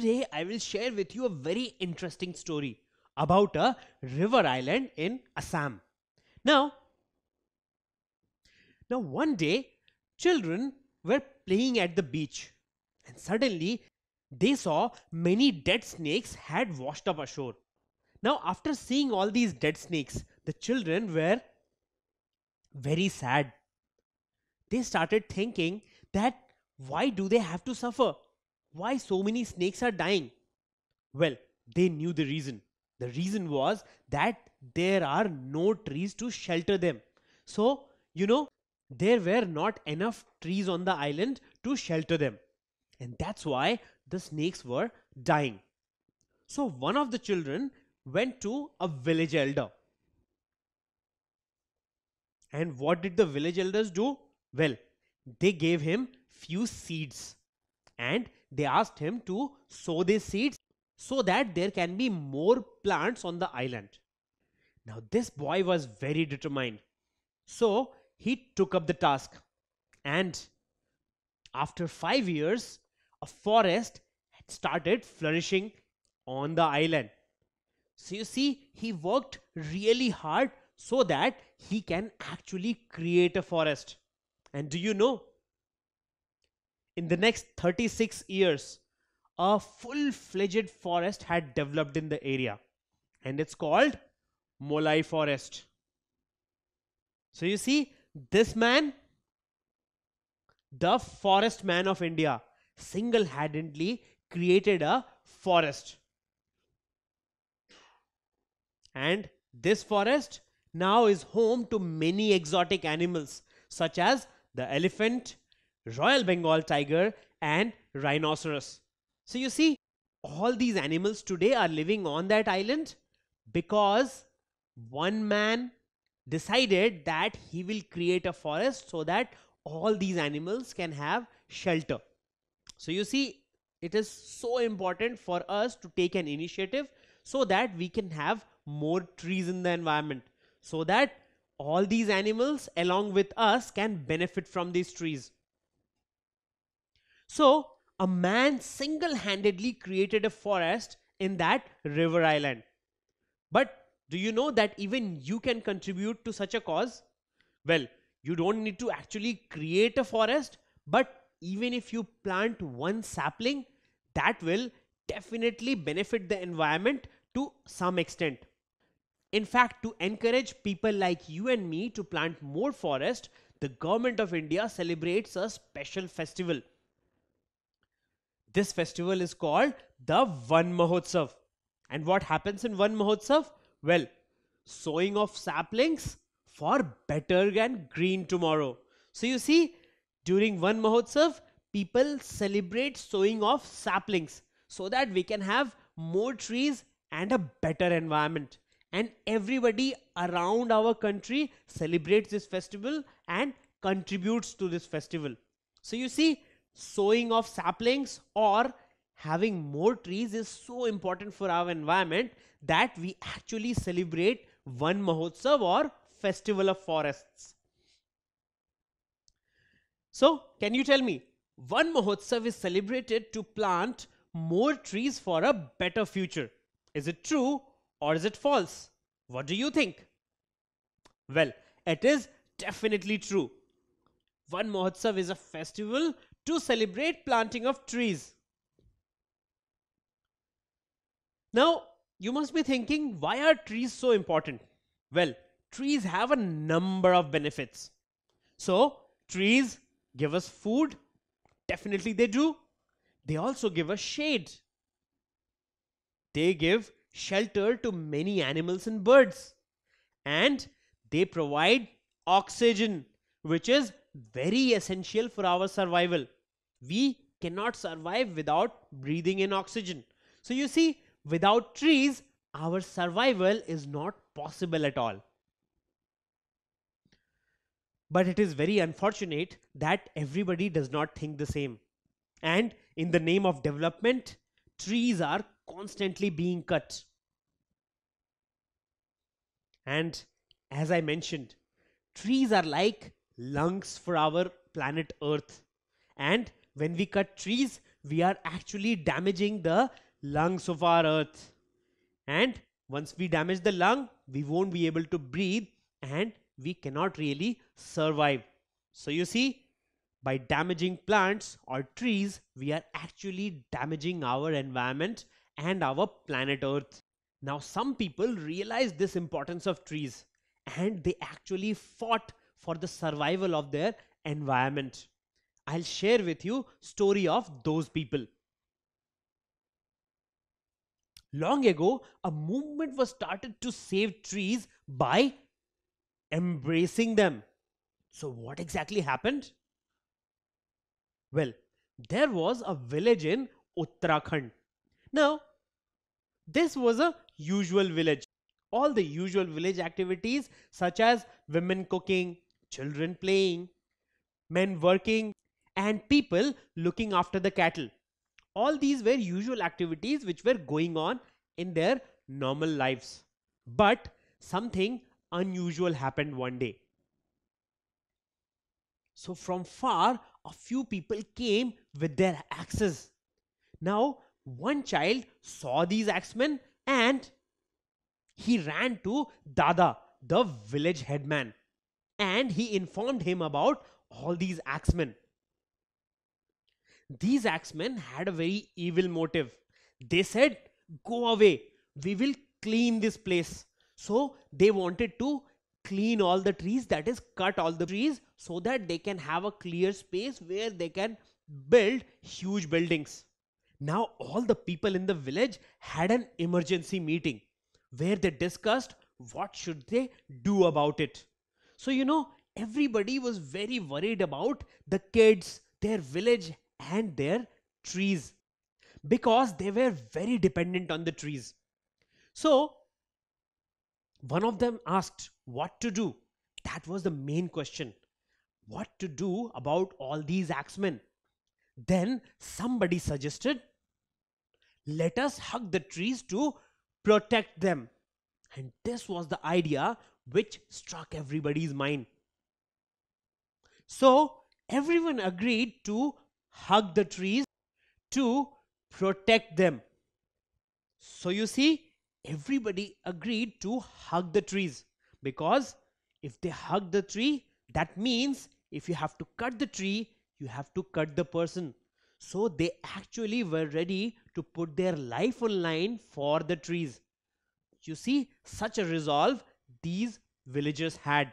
Today, I will share with you a very interesting story about a river island in Assam. Now, now one day, children were playing at the beach and suddenly they saw many dead snakes had washed up ashore. Now, after seeing all these dead snakes, the children were very sad. They started thinking that why do they have to suffer? why so many snakes are dying? Well, they knew the reason. The reason was that there are no trees to shelter them. So, you know, there were not enough trees on the island to shelter them. And that's why the snakes were dying. So, one of the children went to a village elder. And what did the village elders do? Well, they gave him few seeds and they asked him to sow these seeds so that there can be more plants on the island. Now, this boy was very determined. So, he took up the task. And after five years, a forest had started flourishing on the island. So, you see, he worked really hard so that he can actually create a forest. And do you know in the next 36 years, a full-fledged forest had developed in the area and it's called Molai forest. So you see this man, the forest man of India single-handedly created a forest. And this forest now is home to many exotic animals such as the elephant, Royal Bengal tiger and rhinoceros. So you see all these animals today are living on that island because one man decided that he will create a forest so that all these animals can have shelter. So you see it is so important for us to take an initiative so that we can have more trees in the environment so that all these animals along with us can benefit from these trees. So a man single-handedly created a forest in that river island. But do you know that even you can contribute to such a cause? Well, you don't need to actually create a forest, but even if you plant one sapling, that will definitely benefit the environment to some extent. In fact, to encourage people like you and me to plant more forest, the government of India celebrates a special festival this festival is called the Van Mahotsav. And what happens in Van Mahotsav? Well, sowing of saplings for better and green tomorrow. So you see, during Van Mahotsav, people celebrate sowing of saplings so that we can have more trees and a better environment. And everybody around our country celebrates this festival and contributes to this festival. So you see, sowing of saplings or having more trees is so important for our environment that we actually celebrate one Mahotsav or festival of forests. So can you tell me one Mahotsav is celebrated to plant more trees for a better future. Is it true or is it false? What do you think? Well, it is definitely true. One Mohotsav is a festival to celebrate planting of trees. Now, you must be thinking, why are trees so important? Well, trees have a number of benefits. So, trees give us food. Definitely they do. They also give us shade. They give shelter to many animals and birds. And they provide oxygen, which is very essential for our survival. We cannot survive without breathing in oxygen. So you see, without trees, our survival is not possible at all. But it is very unfortunate that everybody does not think the same. And in the name of development, trees are constantly being cut. And as I mentioned, trees are like lungs for our planet Earth. And when we cut trees, we are actually damaging the lungs of our Earth. And once we damage the lung, we won't be able to breathe and we cannot really survive. So you see, by damaging plants or trees, we are actually damaging our environment and our planet Earth. Now, some people realized this importance of trees and they actually fought for the survival of their environment. I'll share with you story of those people. Long ago, a movement was started to save trees by embracing them. So what exactly happened? Well, there was a village in Uttarakhand. Now, this was a usual village. All the usual village activities such as women cooking, children playing, men working, and people looking after the cattle. All these were usual activities which were going on in their normal lives. But something unusual happened one day. So from far, a few people came with their axes. Now, one child saw these axemen and he ran to Dada, the village headman and he informed him about all these axemen. These axemen had a very evil motive. They said, Go away, we will clean this place. So they wanted to clean all the trees, that is, cut all the trees so that they can have a clear space where they can build huge buildings. Now, all the people in the village had an emergency meeting where they discussed what should they do about it so, you know, everybody was very worried about the kids, their village, and their trees because they were very dependent on the trees. So, one of them asked what to do. That was the main question. What to do about all these axemen? Then somebody suggested, let us hug the trees to protect them. And this was the idea which struck everybody's mind. So everyone agreed to hug the trees to protect them. So you see, everybody agreed to hug the trees because if they hug the tree, that means if you have to cut the tree, you have to cut the person. So they actually were ready to put their life on line for the trees. You see, such a resolve these villagers had.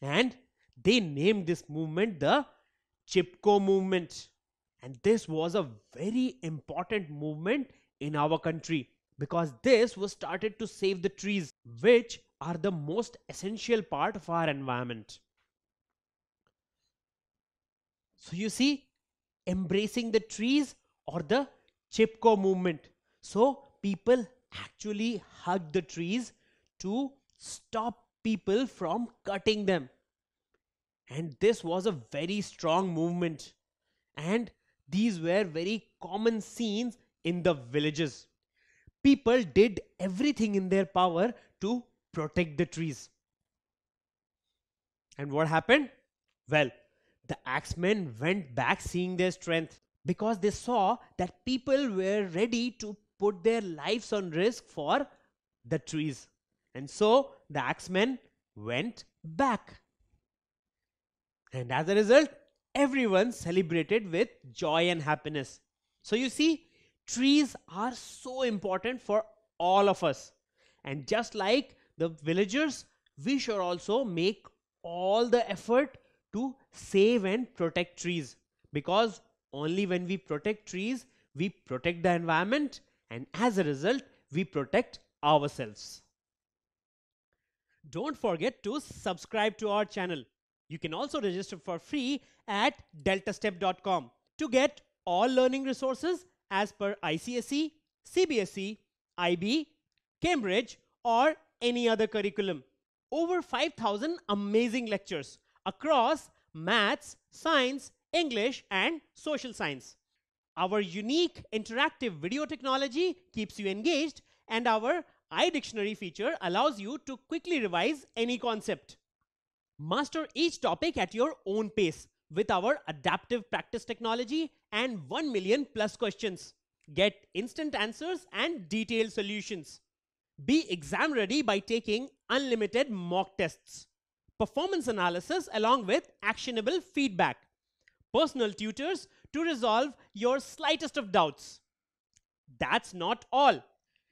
And they named this movement the Chipko movement. And this was a very important movement in our country because this was started to save the trees, which are the most essential part of our environment. So you see, embracing the trees or the Chipko movement. So people actually hug the trees to stop people from cutting them. And this was a very strong movement. And these were very common scenes in the villages. People did everything in their power to protect the trees. And what happened? Well, the axemen went back seeing their strength because they saw that people were ready to put their lives on risk for the trees. And so the axemen went back. And as a result, everyone celebrated with joy and happiness. So you see, trees are so important for all of us. And just like the villagers, we should also make all the effort to save and protect trees. Because only when we protect trees, we protect the environment and as a result, we protect ourselves don't forget to subscribe to our channel. You can also register for free at deltastep.com to get all learning resources as per ICSE, CBSE, IB, Cambridge or any other curriculum. Over 5,000 amazing lectures across maths, science, English and social science. Our unique interactive video technology keeps you engaged and our iDictionary feature allows you to quickly revise any concept. Master each topic at your own pace with our adaptive practice technology and 1 million plus questions. Get instant answers and detailed solutions. Be exam ready by taking unlimited mock tests. Performance analysis along with actionable feedback. Personal tutors to resolve your slightest of doubts. That's not all